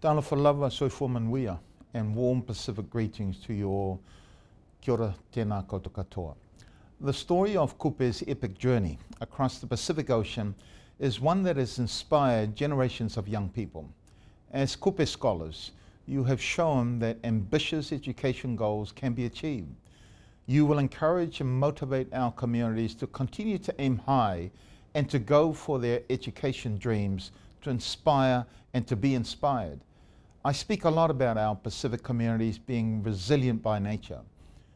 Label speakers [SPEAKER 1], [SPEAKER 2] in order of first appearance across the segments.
[SPEAKER 1] Tana whalawa, soifua manuia, and warm Pacific greetings to your all. Kia ora, tēnā koutou katoa. The story of Kupe's epic journey across the Pacific Ocean is one that has inspired generations of young people. As Kupe scholars, you have shown that ambitious education goals can be achieved. You will encourage and motivate our communities to continue to aim high and to go for their education dreams, to inspire and to be inspired. I speak a lot about our Pacific communities being resilient by nature.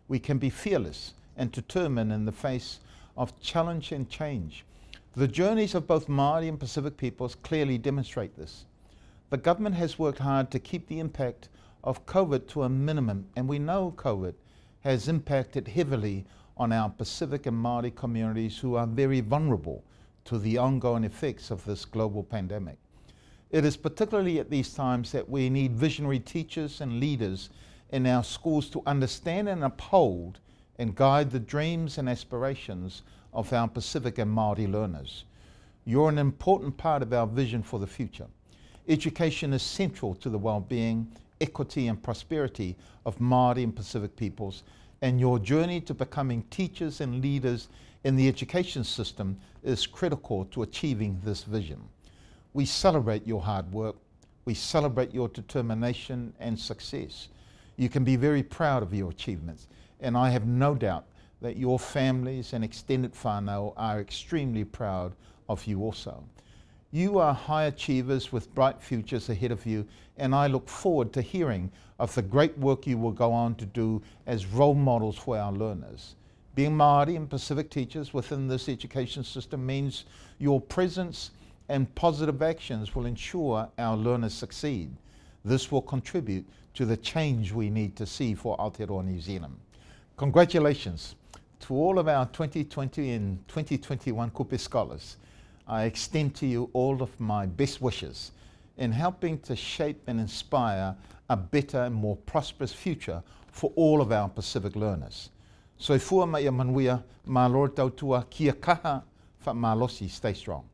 [SPEAKER 1] We can be fearless and determined in the face of challenge and change. The journeys of both Māori and Pacific peoples clearly demonstrate this. The government has worked hard to keep the impact of COVID to a minimum, and we know COVID has impacted heavily on our Pacific and Māori communities who are very vulnerable to the ongoing effects of this global pandemic. It is particularly at these times that we need visionary teachers and leaders in our schools to understand and uphold and guide the dreams and aspirations of our Pacific and Māori learners. You're an important part of our vision for the future. Education is central to the well-being, equity and prosperity of Māori and Pacific peoples and your journey to becoming teachers and leaders in the education system is critical to achieving this vision. We celebrate your hard work. We celebrate your determination and success. You can be very proud of your achievements, and I have no doubt that your families and extended whānau are extremely proud of you also. You are high achievers with bright futures ahead of you, and I look forward to hearing of the great work you will go on to do as role models for our learners. Being Māori and Pacific teachers within this education system means your presence and positive actions will ensure our learners succeed. This will contribute to the change we need to see for Aotearoa New Zealand. Congratulations to all of our 2020 and 2021 Kupe Scholars. I extend to you all of my best wishes in helping to shape and inspire a better and more prosperous future for all of our Pacific learners. So fua mai a manuia, mā lore tautua, kia kaha, fa malosi, stay strong.